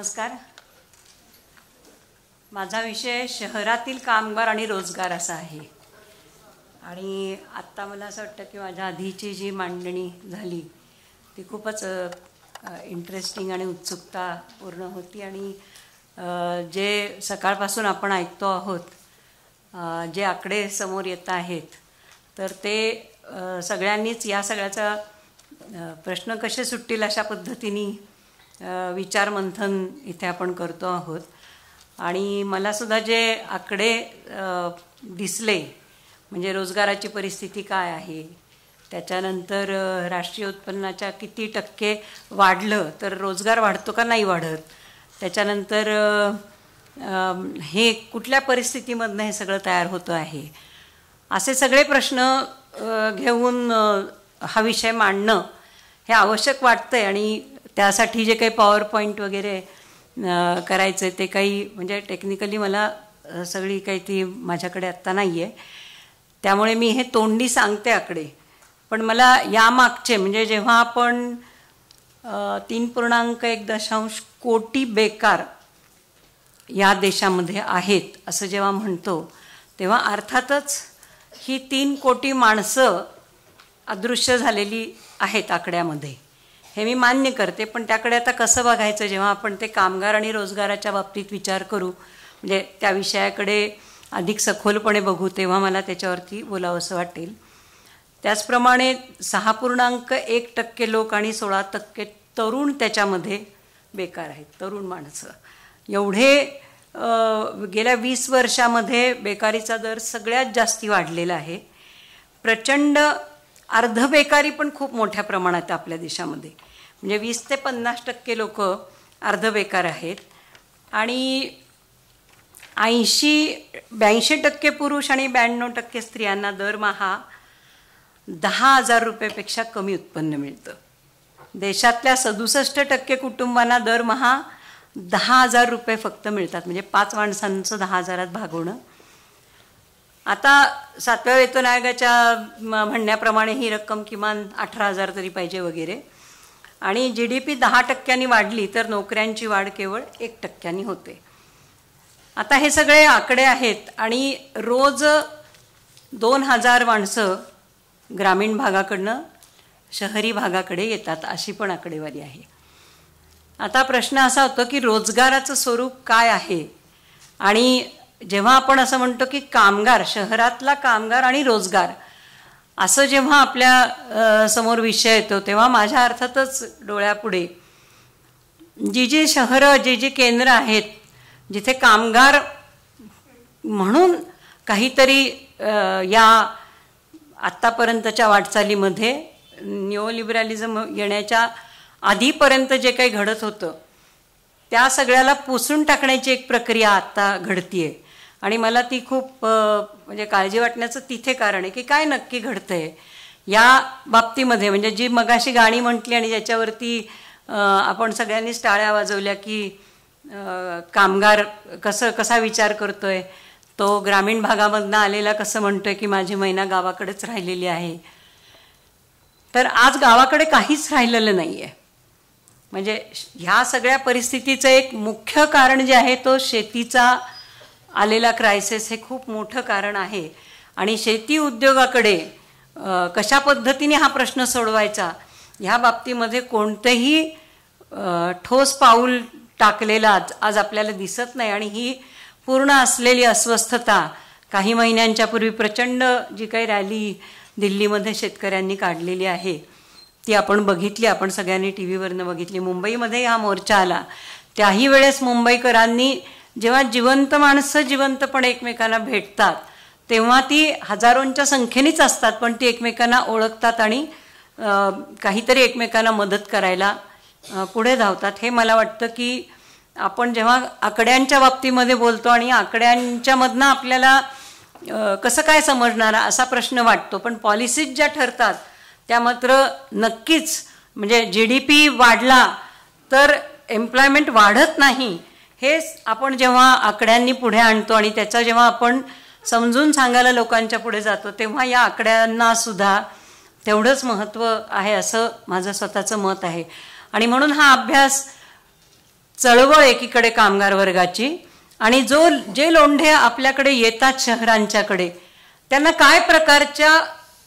नमस्कार माझा विषय शहरातील कामगार आणि रोजगार असा आहे आणि आत्ता मला असं वाटतं की माझ्या आधीची जी मांडणी झाली ती खूपच इंटरेस्टिंग आणि उत्सुकता पूर्ण होती आणि जे सकाळपासून आपण ऐकतो आहोत जे आकडे समोर येत आहेत तर ते सगळ्यांनीच या सगळ्याचा प्रश्न कसे सुटतील अशा पद्धतीने विचारमंथन इथे आपण करतो आहोत आणि मलासुद्धा जे आकडे दिसले म्हणजे रोजगाराची परिस्थिती काय आहे त्याच्यानंतर राष्ट्रीय उत्पन्नाच्या किती टक्के वाढलं तर रोजगार वाढतो का नाही वाढत त्याच्यानंतर हे कुठल्या परिस्थितीमधनं हे सगळं तयार होतं आहे असे सगळे प्रश्न घेऊन हा विषय मांडणं हे आवश्यक वाटतंय आणि त्यासाठी जे काही पॉवर पॉईंट वगैरे करायचं ते काही म्हणजे टेक्निकली मला सगळी काही ती माझ्याकडे आत्ता नाही आहे त्यामुळे मी हे तोंडी सांगते आकडे पण मला यामागचे म्हणजे जेव्हा आपण तीन पूर्णांक एक दशांश कोटी बेकार या देशामध्ये आहेत असं जेव्हा म्हणतो तेव्हा अर्थातच ही तीन कोटी माणसं अदृश्य झालेली आहेत आकड्यामध्ये हे मी मान्य करते पण त्याकडे आता कसं बघायचं जेव्हा आपण ते कामगार आणि रोजगाराच्या बाबतीत विचार करू म्हणजे त्या विषयाकडे अधिक सखोलपणे बघू तेव्हा मला त्याच्यावरती बोलावंसं वाटेल त्याचप्रमाणे सहा पूर्णांक एक टक्के लोक आणि सोळा टक्के तरुण त्याच्यामध्ये बेकार आहेत तरुण माणसं एवढे गेल्या वीस वर्षामध्ये बेकारीचा दर सगळ्यात जास्ती वाढलेला आहे प्रचंड अर्ध बेकारी पण खूप मोठ्या प्रमाणात आहे आपल्या देशामध्ये म्हणजे वीस ते पन्नास टक्के लोक अर्ध बेकार आहेत आणि ऐंशी ब्याऐंशी टक्के पुरुष आणि ब्याण्णव टक्के स्त्रियांना दरमहा दहा हजार रुपयेपेक्षा कमी उत्पन्न मिळतं देशातल्या सदुसष्ट टक्के कुटुंबांना दरमहा दहा हजार रुपये फक्त मिळतात म्हणजे पाच माणसांचं दहा हजारात भागवणं आता सातव्या वेतन आयोगाच्या म्हणण्याप्रमाणे ही रक्कम किमान अठरा हजार तरी पाहिजे वगैरे आणि जी डी पी दहा टक्क्यांनी वाढली तर नोकऱ्यांची वाढ केवळ एक टक्क्यांनी होते आता हे सगळे आकडे आहेत आणि रोज दोन हजार माणसं ग्रामीण भागाकडनं शहरी भागाकडे येतात अशी पण आकडेवारी आहे आता प्रश्न असा होतो की रोजगाराचं स्वरूप काय आहे आणि जेव्हा आपण असं म्हणतो की कामगार शहरातला कामगार आणि रोजगार असं जेव्हा आपल्या समोर विषय येतो तेव्हा माझ्या अर्थातच डोळ्यापुढे जी जी शहरं जी जी केंद्र आहेत जिथे कामगार म्हणून काहीतरी या आत्तापर्यंतच्या वाटचालीमध्ये लिबरॅलिझम येण्याच्या आधीपर्यंत जे काही घडत होतं त्या सगळ्याला पुसून टाकण्याची एक प्रक्रिया आत्ता घडतीये आणि मला ती खूप म्हणजे काळजी वाटण्याचं तिथे कारण आहे की काय नक्की घडतं आहे या बाबतीमध्ये म्हणजे जी मगाशी गाणी म्हटली आणि ज्याच्यावरती आपण सगळ्यांनीच टाळ्या वाजवल्या की कामगार कसं कसा विचार करतोय तो ग्रामीण भागामधनं आलेला कसं म्हणतोय की माझी महिना गावाकडेच राहिलेली आहे तर आज गावाकडे काहीच राहिलेलं नाही आहे म्हणजे ह्या सगळ्या परिस्थितीचं एक मुख्य कारण जे आहे तो शेतीचा आलेला क्रायसिस हे खूप मोठं कारण आहे आणि शेती उद्योगाकडे कशा पद्धतीने हा प्रश्न सोडवायचा ह्या बाबतीमध्ये कोणतंही ठोस पाऊल टाकलेला आज आपल्याला दिसत नाही आणि ही पूर्ण असलेली अस्वस्थता काही महिन्यांच्यापूर्वी प्रचंड जी काही रॅली दिल्लीमध्ये शेतकऱ्यांनी काढलेली आहे ती आपण बघितली आपण सगळ्यांनी टी व्हीवरनं बघितली मुंबईमध्ये हा मोर्चा आला त्याही वेळेस मुंबईकरांनी जेव्हा जिवंत माणसं जिवंतपणे एकमेकांना भेटतात तेव्हा ती हजारोंच्या संख्येनेच असतात पण ती एकमेकांना ओळखतात आणि काहीतरी एकमेकांना मदत करायला पुढे धावतात हे मला वाटतं की आपण जेव्हा आकड्यांच्या बाबतीमध्ये बोलतो आणि आकड्यांच्यामधनं आपल्याला कसं काय समजणार असा प्रश्न वाटतो पण पॉलिसीज ज्या ठरतात त्या मात्र नक्कीच म्हणजे जी डी पी वाढला तर एम्प्लॉयमेंट वाढत नाही हेच आपण जेव्हा आकड्यांनी पुढे आणतो आणि त्याचा जेव्हा आपण समजून सांगायला लोकांच्या पुढे जातो तेव्हा या आकड्यांना सुद्धा तेवढंच महत्त्व आहे असं माझं स्वतःचं मत आहे आणि म्हणून हा अभ्यास चळवळ एकीकडे कामगार वर्गाची आणि जो जे लोंढे आपल्याकडे येतात शहरांच्याकडे त्यांना काय प्रकारच्या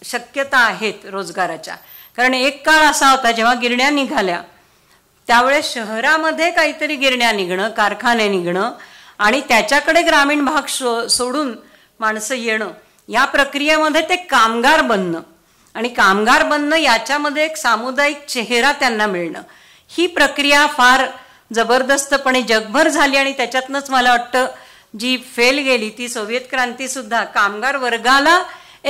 शक्यता आहेत रोजगाराच्या कारण एक काळ असा होता जेव्हा गिरण्या निघाल्या त्यामुळे शहरामध्ये काहीतरी गिरण्या निघणं कारखाने निघणं आणि त्याच्याकडे ग्रामीण भाग शो सोडून माणसं येणं या प्रक्रियेमध्ये ते कामगार बनणं आणि कामगार बनणं याच्यामध्ये एक सामुदायिक चेहरा त्यांना मिळणं ही प्रक्रिया फार जबरदस्तपणे जगभर झाली आणि त्याच्यातनंच मला वाटतं जी फेल गेली ती सोव्हिएत क्रांतीसुद्धा कामगार वर्गाला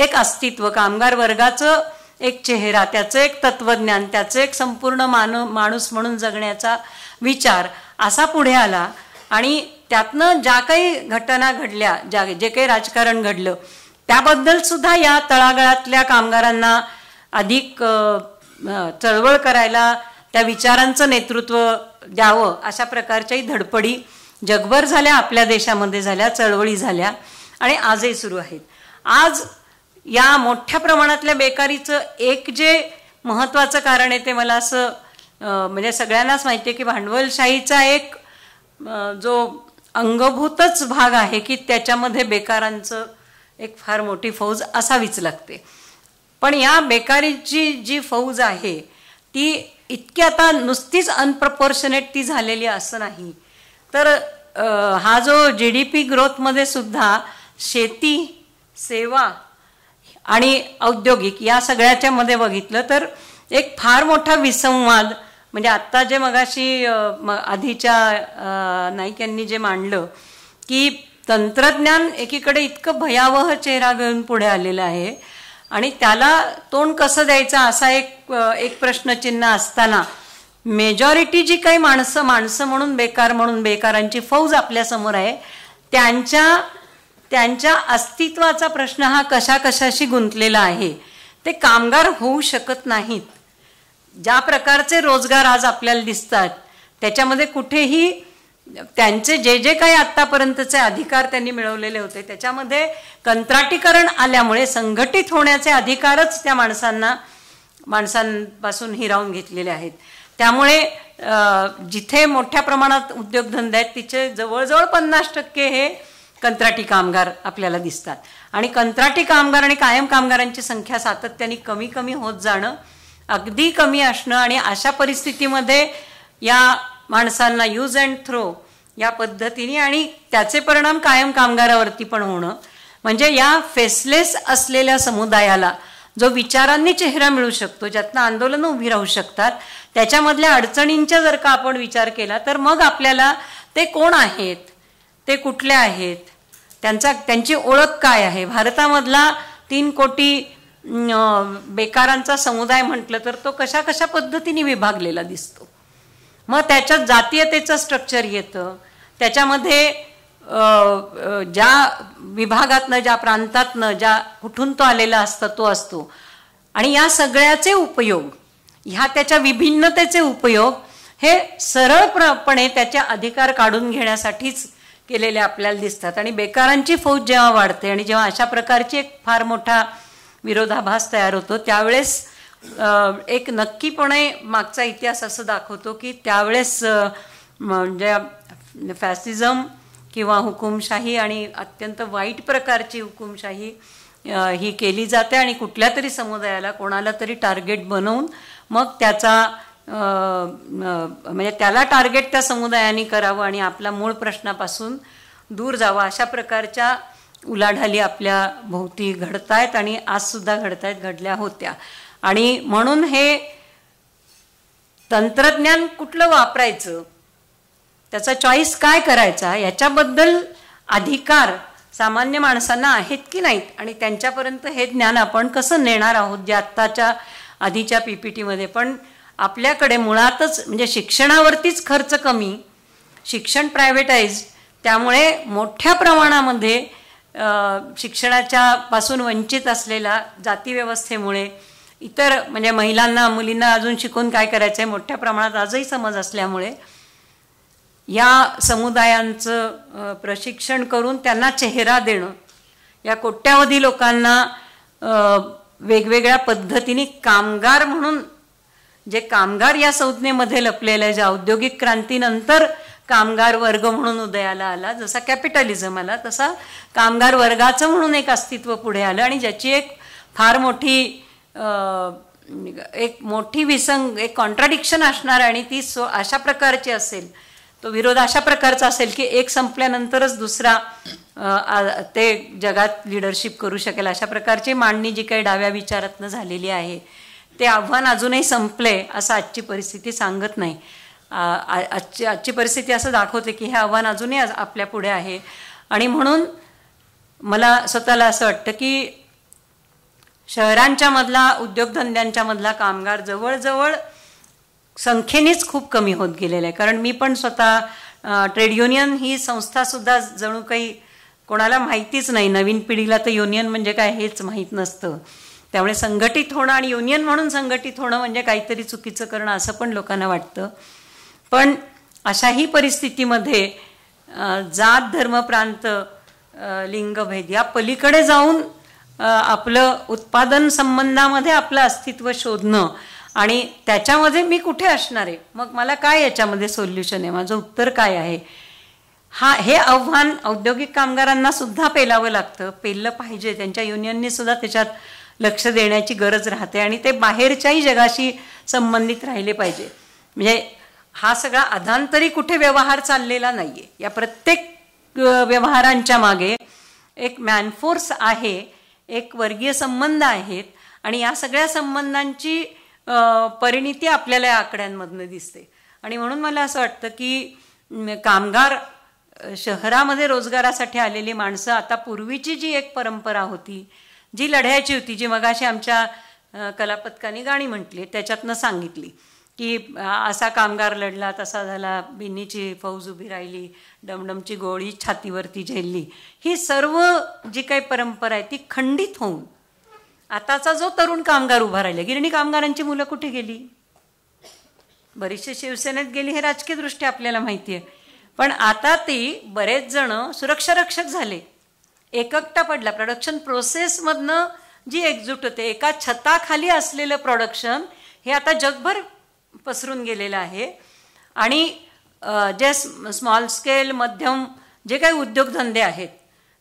एक अस्तित्व कामगार वर्गाचं एक चेहरा त्याचं एक तत्वज्ञान त्याचं एक संपूर्ण मान माणूस म्हणून जगण्याचा विचार असा पुढे आला आणि त्यातनं ज्या काही घटना घडल्या ज्या जे काही राजकारण घडलं त्याबद्दल सुद्धा या तळागाळातल्या कामगारांना अधिक चळवळ करायला त्या विचारांचं नेतृत्व द्यावं अशा प्रकारच्याही धडपडी जगभर झाल्या आपल्या देशामध्ये झाल्या चळवळी झाल्या आणि आजही सुरू आहेत आज या मोठ्या प्रमाणातल्या बेकारीचं एक जे महत्त्वाचं कारण आहे ते मला असं म्हणजे सगळ्यांनाच माहिती आहे की भांडवलशाहीचा एक जो अंगभूतच भाग आहे की त्याच्यामध्ये बेकारांचं एक फार मोठी फौज असावीच लागते पण या बेकारीची जी फौज आहे ती इतकी आता नुसतीच अनप्रपोर्शनेट ती झालेली असं नाही तर हा जो जी डी पी ग्रोथमध्ये सुद्धा शेती सेवा आणि औद्योगिक या सगळ्याच्या मध्ये बघितलं तर एक फार मोठा विसंवाद म्हणजे आत्ता जे मगाशी आधीच्या नाईक यांनी जे मांडलं की तंत्रज्ञान एकीकडे इतकं भयावह चेहरा घेऊन पुढे आलेलं आहे आणि त्याला तोंड कसं द्यायचं असा एक एक प्रश्नचिन्ह असताना मेजॉरिटी जी काही माणसं माणसं म्हणून बेकार म्हणून बेकारांची फौज आपल्यासमोर आहे त्यांच्या त्यांच्या अस्तित्वाचा प्रश्न हा कशा कशाशी गुंतलेला आहे ते कामगार होऊ शकत नाहीत ज्या प्रकारचे रोजगार आज आपल्याला दिसतात त्याच्यामध्ये कुठेही त्यांचे जे जे काही आत्तापर्यंतचे अधिकार त्यांनी मिळवलेले होते त्याच्यामध्ये कंत्राटीकरण आल्यामुळे संघटित होण्याचे अधिकारच त्या माणसांना माणसांपासून हिरावून घेतलेले आहेत त्यामुळे जिथे मोठ्या प्रमाणात उद्योगधंदे आहेत तिचे जवळजवळ पन्नास टक्के हे कंत्राटी कामगार आपल्याला दिसतात आणि कंत्राटी कामगार आणि कायम कामगारांची संख्या सातत्याने कमी कमी होत जाणं अगदी कमी असणं आणि अशा परिस्थितीमध्ये या माणसांना यूज अँड थ्रो या पद्धतीने आणि त्याचे परिणाम कायम कामगारावरती पण होणं म्हणजे या फेसलेस असलेल्या समुदायाला जो विचारांनी चेहरा मिळू शकतो ज्यातनं आंदोलनं उभी राहू शकतात त्याच्यामधल्या अडचणींचा जर का आपण विचार केला तर मग आपल्याला ते कोण आहेत ते कुठले आहेत त्यांचा त्यांची ओळख काय आहे भारतामधला तीन कोटी बेकारांचा समुदाय म्हटलं तर तो कशा कशा पद्धतीने विभागलेला दिसतो मग त्याच्यात जातीयतेचं स्ट्रक्चर येतं त्याच्यामध्ये ज्या विभागातनं ज्या प्रांतातनं ज्या कुठून तो आलेला असतं तो असतो आणि या सगळ्याचे उपयोग ह्या त्याच्या विभिन्नतेचे उपयोग हे सरळपणे त्याचे अधिकार काढून घेण्यासाठीच केलेले आपल्याला दिसतात आणि बेकारांची फौज जेव्हा वाढते आणि जेव्हा अशा प्रकारची एक फार मोठा विरोधाभास तयार होतो त्यावेळेस एक नक्कीपणे मागचा इतिहास असं दाखवतो की त्यावेळेस म्हणजे फॅसिझम किंवा हुकुमशाही आणि अत्यंत वाईट प्रकारची हुकुमशाही ही केली जाते आणि कुठल्या तरी समुदायाला कोणाला तरी टार्गेट बनवून मग त्याचा म्हणजे त्याला टार्गेट त्या समुदायाने करावं आणि आपला मूळ प्रश्नापासून दूर जावं अशा प्रकारच्या उलाढाली आपल्या भोवती घडतायत आणि आजसुद्धा घडतायत घडल्या होत्या आणि म्हणून हे तंत्रज्ञान कुठलं वापरायचं त्याचा चॉईस काय करायचा याच्याबद्दल अधिकार सामान्य माणसांना आहेत की नाहीत आणि त्यांच्यापर्यंत हे ज्ञान आपण कसं नेणार आहोत जे आत्ताच्या आधीच्या पीपीटीमध्ये पण आपल्याकडे मुळातच म्हणजे शिक्षणावरतीच खर्च कमी शिक्षण प्रायव्हेटाईज त्यामुळे मोठ्या प्रमाणामध्ये शिक्षणाच्या पासून वंचित असलेला जातीव्यवस्थेमुळे इतर म्हणजे महिलांना मुलींना अजून शिकून काय करायचं आहे मोठ्या प्रमाणात आजही समज असल्यामुळे या समुदायांचं प्रशिक्षण करून त्यांना चेहरा देणं या कोट्यावधी लोकांना वेगवेगळ्या पद्धतीने कामगार म्हणून जे कामगार या संज्ञेमध्ये लपलेले ज्या औद्योगिक क्रांतीनंतर कामगार वर्ग म्हणून उदयाला आला जसा कॅपिटलिझम आला तसा कामगार वर्गाचं म्हणून एक अस्तित्व पुढे आलं आणि ज्याची एक फार मोठी एक मोठी विसंग एक कॉन्ट्राडिक्शन असणार आणि ती सो अशा प्रकारची असेल तो विरोध अशा प्रकारचा असेल की एक संपल्यानंतरच दुसरा ते जगात लिडरशिप करू शकेल अशा प्रकारची मांडणी जी काही डाव्या विचारातनं झालेली आहे ते आव्हान अजूनही संपले असं आजची परिस्थिती सांगत नाही आजची आजची परिस्थिती असं दाखवते की हे आव्हान अजूनही आपल्या पुढे आहे आणि म्हणून मला स्वतःला असं वाटतं की शहरांच्या मधला उद्योगधंद्यांच्या मधला कामगार जवळजवळ संख्येनेच खूप कमी होत गेलेला आहे कारण मी पण स्वतः ट्रेड युनियन ही संस्थासुद्धा जणू काही कोणाला माहितीच नाही नवीन पिढीला तर युनियन म्हणजे काय हेच माहीत नसतं त्यामुळे संघटित होणं आणि युनियन म्हणून संघटित होणं म्हणजे काहीतरी चुकीचं करणं असं पण लोकांना वाटतं पण अशाही परिस्थितीमध्ये जात धर्म प्रांत लिंगभेद या पलीकडे जाऊन आपलं उत्पादन संबंधामध्ये आपलं अस्तित्व शोधणं आणि त्याच्यामध्ये मी कुठे असणार आहे मग मला काय याच्यामध्ये सोल्युशन आहे माझं उत्तर काय आहे हा हे आव्हान औद्योगिक कामगारांना सुद्धा पेलावं लागतं पेललं पाहिजे त्यांच्या युनियननी सुद्धा त्याच्यात लक्ष देण्याची गरज राहते आणि ते बाहेरच्याही जगाशी संबंधित राहिले पाहिजे म्हणजे हा सगळा अधांतरी कुठे व्यवहार चाललेला नाही आहे या प्रत्येक व्यवहारांच्या मागे एक मॅनफोर्स आहे एक वर्गीय संबंध आहेत आणि या सगळ्या संबंधांची परिणिती आपल्याला या आकड्यांमधनं दिसते आणि म्हणून मला असं वाटतं की कामगार शहरामध्ये रोजगारासाठी आलेली माणसं आता पूर्वीची जी एक परंपरा होती जी लढायची होती जी मगाशी आमच्या कलापथकाने गाणी म्हटली त्याच्यातनं सांगितली की असा कामगार लढला तसा झाला बिन्नीची फौज उभी राहिली डमडमची गोळी छातीवरती झेलली ही सर्व जी काही परंपरा आहे ती खंडित होऊन आताचा जो तरुण कामगार उभा राहिला गिरणी कामगारांची मुलं कुठे गेली बरीचशी शिवसेनेत गेली हे राजकीयदृष्ट्या आपल्याला माहिती आहे पण आता ती बरेच जण सुरक्षारक्षक झाले एककटा पडला प्रोडक्शन प्रोसेसमधनं जी एकजूट होते एका छताखाली असलेलं प्रोडक्शन हे आता जगभर पसरून गेलेलं आहे आणि जे स्मॉल स्केल मध्यम जे काही उद्योगधंदे आहेत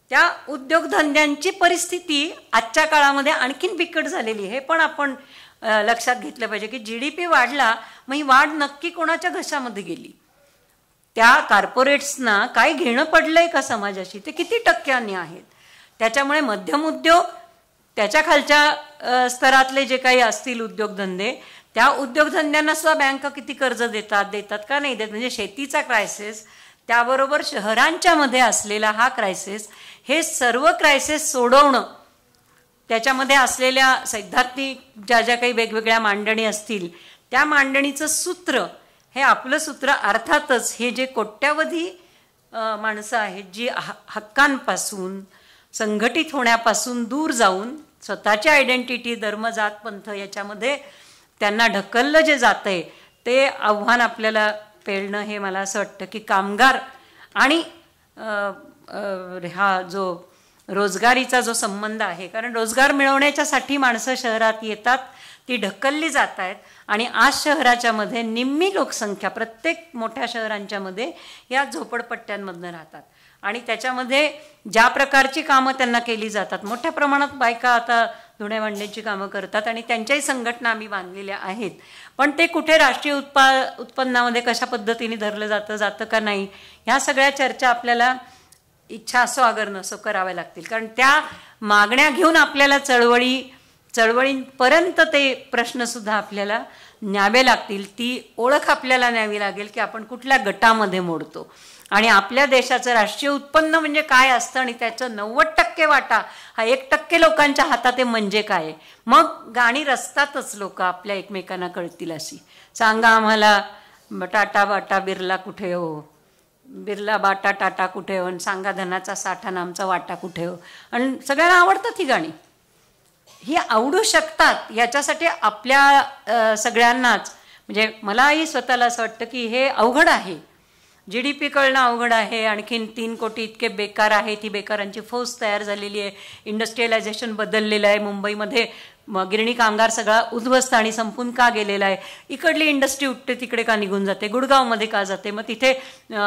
त्या उद्योगधंद्यांची परिस्थिती आजच्या काळामध्ये आणखीन बिकट झालेली आहे पण आपण लक्षात घेतलं पाहिजे की जी डी पी वाढला मग ही वाढ नक्की कोणाच्या घशामध्ये गेली त्या कार्पोरेट्सना काय घेणं पडलंय का समाजाशी ते किती टक्क्यांनी आहेत त्याच्यामुळे मध्यम उद्योग त्याच्या खालच्या स्तरातले जे काही असतील उद्योगधंदे त्या उद्योगधंद्यांना सुद्धा बँका किती कर्ज देतात देतात का नाही देत म्हणजे शेतीचा क्रायसिस त्याबरोबर शहरांच्या मध्ये असलेला हा क्रायसिस हे सर्व क्रायसिस सोडवणं त्याच्यामध्ये असलेल्या सैद्धांतिक ज्या ज्या काही वेगवेगळ्या मांडणी असतील त्या मांडणीचं सूत्र हे आपलं सूत्र अर्थातच हे जे कोट्यावधी माणसं आहेत जी ह हक्कांपासून संघटित होण्यापासून दूर जाऊन स्वतःची आयडेंटिटी धर्म जात पंथ याच्यामध्ये त्यांना ढकललं जे जातं आहे ते आव्हान आपल्याला पेलणं हे मला असं वाटतं की कामगार आणि हा जो रोजगारीचा जो संबंध आहे कारण रोजगार मिळवण्याच्यासाठी माणसं शहरात येतात ती ढकलली जात आहेत आणि आज शहराच्यामध्ये निम्मी लोकसंख्या प्रत्येक मोठ्या शहरांच्यामध्ये या झोपडपट्ट्यांमधनं राहतात आणि त्याच्यामध्ये ज्या प्रकारची कामं त्यांना केली जातात मोठ्या प्रमाणात बायका आता धुणे मांडण्याची कामं करतात आणि त्यांच्याही संघटना आम्ही बांधलेल्या आहेत पण ते कुठे राष्ट्रीय उत्पा उत्पन्नामध्ये कशा पद्धतीने धरलं जातं जातं का नाही ह्या सगळ्या चर्चा आपल्याला इच्छा असो आगर नसो कराव्या लागतील कारण त्या मागण्या घेऊन आपल्याला चळवळी चळवळींपर्यंत ते प्रश्नसुद्धा आपल्याला न्यावे लागतील ती ओळख आपल्याला न्यावी लागेल की आपण कुठल्या गटामध्ये मोडतो आणि आपल्या देशाचं राष्ट्रीय उत्पन्न म्हणजे काय असतं आणि त्याचं नव्वद टक्के वाटा हा एक टक्के लोकांच्या हातात आहे म्हणजे काय मग गाणी रस्तातच लोक आपल्या एकमेकांना कळतील अशी सांगा आम्हाला टाटा बाटा बिरला कुठे हो बिरला बाटा टाटा कुठे हो आणि सांगा धनाचा साठा आमचा वाटा कुठे हो आणि सगळ्यांना आवडतात ही गाणी ही आवडू शकतात याच्यासाठी आपल्या सगळ्यांनाच म्हणजे मलाही स्वतःला असं वाटतं की हे अवघड आहे जी डी पी कळणं अवघड आहे आणखीन तीन कोटी इतके बेकार आहे ती बेकारांची फौज तयार झालेली आहे इंडस्ट्रीयलायझेशन बदललेलं आहे मुंबईमध्ये मग गिरणी कामगार सगळा उद्ध्वस्त आणि संपून का गेलेला आहे इकडली इंडस्ट्री उठते तिकडे का निघून जाते गुडगावमध्ये का जाते मग तिथे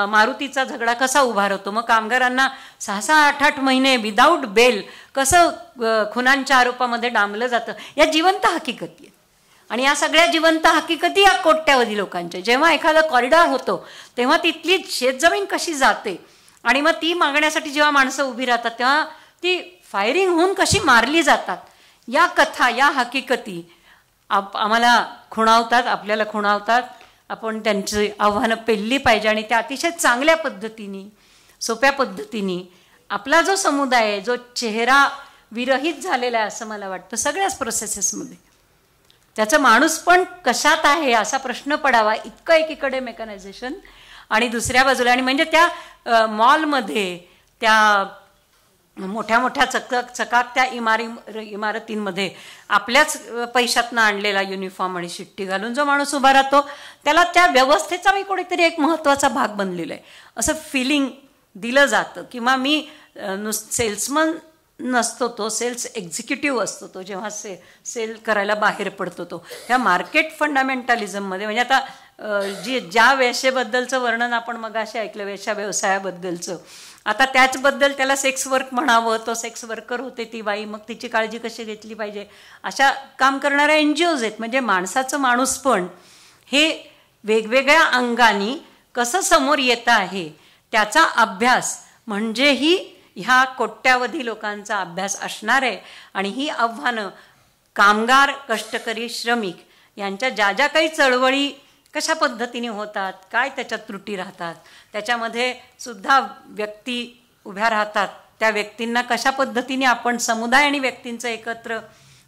मारुतीचा झगडा कसा उभा राहतो मग कामगारांना सहा सहा आठ आठ महिने विदाऊट बेल कसं खुनांच्या आरोपामध्ये डांबलं जातं या जिवंत हकीकती आहे आणि या सगळ्या जिवंत हकीकती या कोट्यावधी लोकांच्या जेव्हा एखादा कॉरिडॉर होतो तेव्हा तिथली शेतजमीन कशी जाते आणि मग ती मागण्यासाठी जेव्हा माणसं उभी राहतात तेव्हा ती फायरिंग होऊन कशी मारली जातात या कथा या हकीकती आप आम्हाला खुणावतात आपल्याला खुणावतात आपण त्यांची आव्हानं पेलली पाहिजे आणि त्या अतिशय चांगल्या पद्धतीने सोप्या पद्धतीने आपला जो समुदाय आहे जो चेहरा विरहित झालेला आहे असं मला वाटतं सगळ्याच प्रोसेसेसमध्ये त्याचं माणूस पण कशात आहे असा प्रश्न पडावा इतकं एकीकडे मेकनायझेशन आणि दुसऱ्या बाजूला आणि म्हणजे त्या मॉलमध्ये त्या मोठ्या मोठ्या चक त्या इमारी इमारतींमध्ये आपल्याच पैशातनं आणलेला युनिफॉर्म आणि शिट्टी घालून जो माणूस उभा राहतो त्याला त्या व्यवस्थेचा मी कोणीतरी एक महत्त्वाचा भाग बनलेला आहे असं फिलिंग दिलं जातं किंवा मी नुस सेल्समन नसतो तो सेल्स एक्झिक्युटिव्ह असतो तो जेव्हा से सेल करायला बाहेर पडतो तो ह्या मार्केट फंडामेंटॅलिझममध्ये म्हणजे आता जी ज्या वेशेबद्दलचं वर्णन आपण मग असे ऐकलं वेशा व्यवसायाबद्दलचं आता त्याचबद्दल त्याला सेक्स वर्क म्हणावं तो सेक्स वर्कर होते ती बाई मग तिची काळजी कशी घेतली पाहिजे अशा काम करणाऱ्या एन जी ओज आहेत म्हणजे माणसाचं पण हे वेगवेगळ्या अंगानी कसं समोर येतं आहे त्याचा अभ्यास म्हणजेही ह्या कोट्यावधी लोकांचा अभ्यास असणार आहे आणि ही आव्हानं कामगार कष्टकरी श्रमिक यांच्या ज्या ज्या काही चळवळी कशा पद्धतीने होतात काय त्याच्यात त्रुटी राहतात त्याच्यामध्ये सुद्धा व्यक्ती उभ्या राहतात त्या व्यक्तींना कशा पद्धतीने आपण समुदाय आणि व्यक्तींचं एकत्र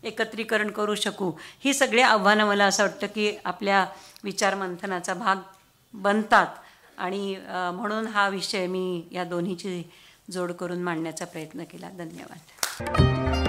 एकत्रीकरण करू शकू ही सगळी आव्हानं मला असं वाटतं की आपल्या विचारमंथनाचा भाग बनतात आणि म्हणून हा विषय मी या दोन्हीची जोड करून मांडण्याचा प्रयत्न केला धन्यवाद